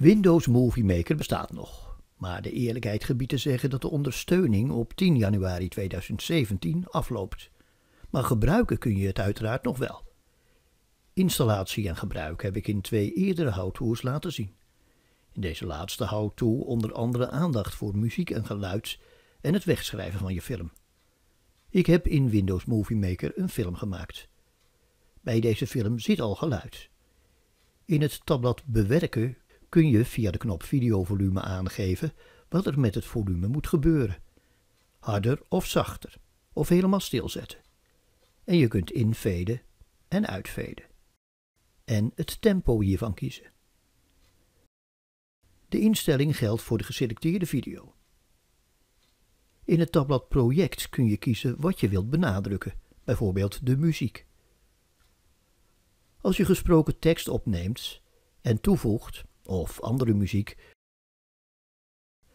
Windows Movie Maker bestaat nog. Maar de eerlijkheid gebiedt te zeggen dat de ondersteuning op 10 januari 2017 afloopt. Maar gebruiken kun je het uiteraard nog wel. Installatie en gebruik heb ik in twee eerdere houttours laten zien. In deze laatste houttour onder andere aandacht voor muziek en geluid en het wegschrijven van je film. Ik heb in Windows Movie Maker een film gemaakt. Bij deze film zit al geluid. In het tabblad Bewerken kun je via de knop videovolume aangeven wat er met het volume moet gebeuren. Harder of zachter, of helemaal stilzetten. En je kunt inveden en uitveden. En het tempo hiervan kiezen. De instelling geldt voor de geselecteerde video. In het tabblad Project kun je kiezen wat je wilt benadrukken, bijvoorbeeld de muziek. Als je gesproken tekst opneemt en toevoegt, of andere muziek,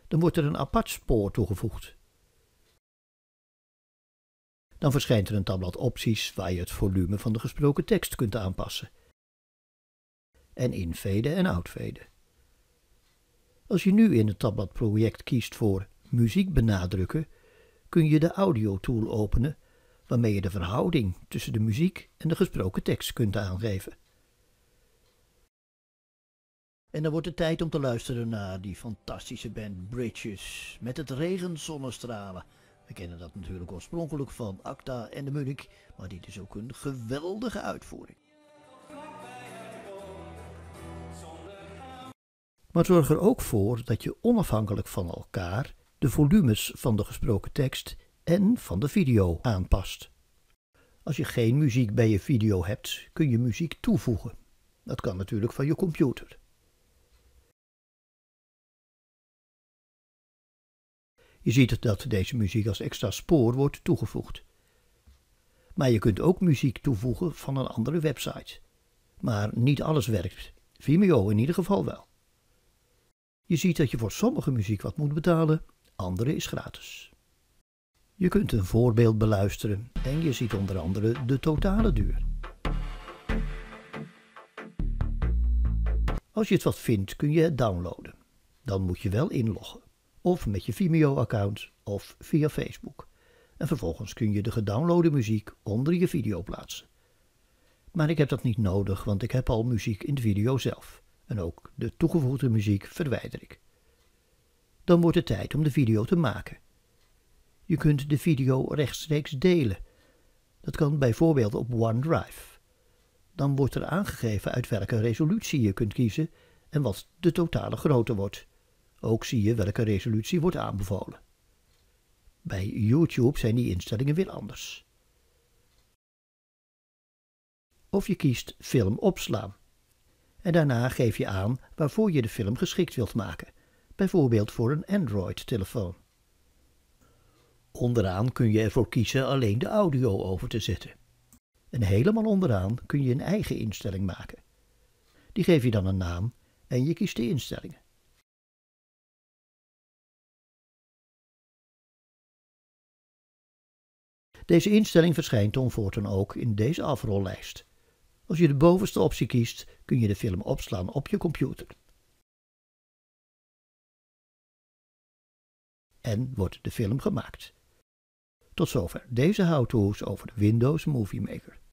dan wordt er een apart spoor toegevoegd. Dan verschijnt er een tabblad opties waar je het volume van de gesproken tekst kunt aanpassen. En inveden en uitveden. Als je nu in het tabblad project kiest voor muziek benadrukken, kun je de audio tool openen waarmee je de verhouding tussen de muziek en de gesproken tekst kunt aangeven. En dan wordt het tijd om te luisteren naar die fantastische band Bridges. Met het regenzonnestralen. We kennen dat natuurlijk oorspronkelijk van Acta en de Munich. Maar dit is ook een geweldige uitvoering. Maar zorg er ook voor dat je onafhankelijk van elkaar de volumes van de gesproken tekst en van de video aanpast. Als je geen muziek bij je video hebt, kun je muziek toevoegen. Dat kan natuurlijk van je computer. Je ziet dat deze muziek als extra spoor wordt toegevoegd. Maar je kunt ook muziek toevoegen van een andere website. Maar niet alles werkt. Vimeo in ieder geval wel. Je ziet dat je voor sommige muziek wat moet betalen, andere is gratis. Je kunt een voorbeeld beluisteren en je ziet onder andere de totale duur. Als je het wat vindt kun je het downloaden. Dan moet je wel inloggen of met je Vimeo-account of via Facebook. En vervolgens kun je de gedownloade muziek onder je video plaatsen. Maar ik heb dat niet nodig, want ik heb al muziek in de video zelf. En ook de toegevoegde muziek verwijder ik. Dan wordt het tijd om de video te maken. Je kunt de video rechtstreeks delen. Dat kan bijvoorbeeld op OneDrive. Dan wordt er aangegeven uit welke resolutie je kunt kiezen en wat de totale grootte wordt. Ook zie je welke resolutie wordt aanbevolen. Bij YouTube zijn die instellingen weer anders. Of je kiest film opslaan. En daarna geef je aan waarvoor je de film geschikt wilt maken, bijvoorbeeld voor een Android-telefoon. Onderaan kun je ervoor kiezen alleen de audio over te zetten. En helemaal onderaan kun je een eigen instelling maken. Die geef je dan een naam en je kiest de instellingen. Deze instelling verschijnt dan voortaan ook in deze afrollijst. Als je de bovenste optie kiest, kun je de film opslaan op je computer. En wordt de film gemaakt. Tot zover deze how-to's over Windows Movie Maker.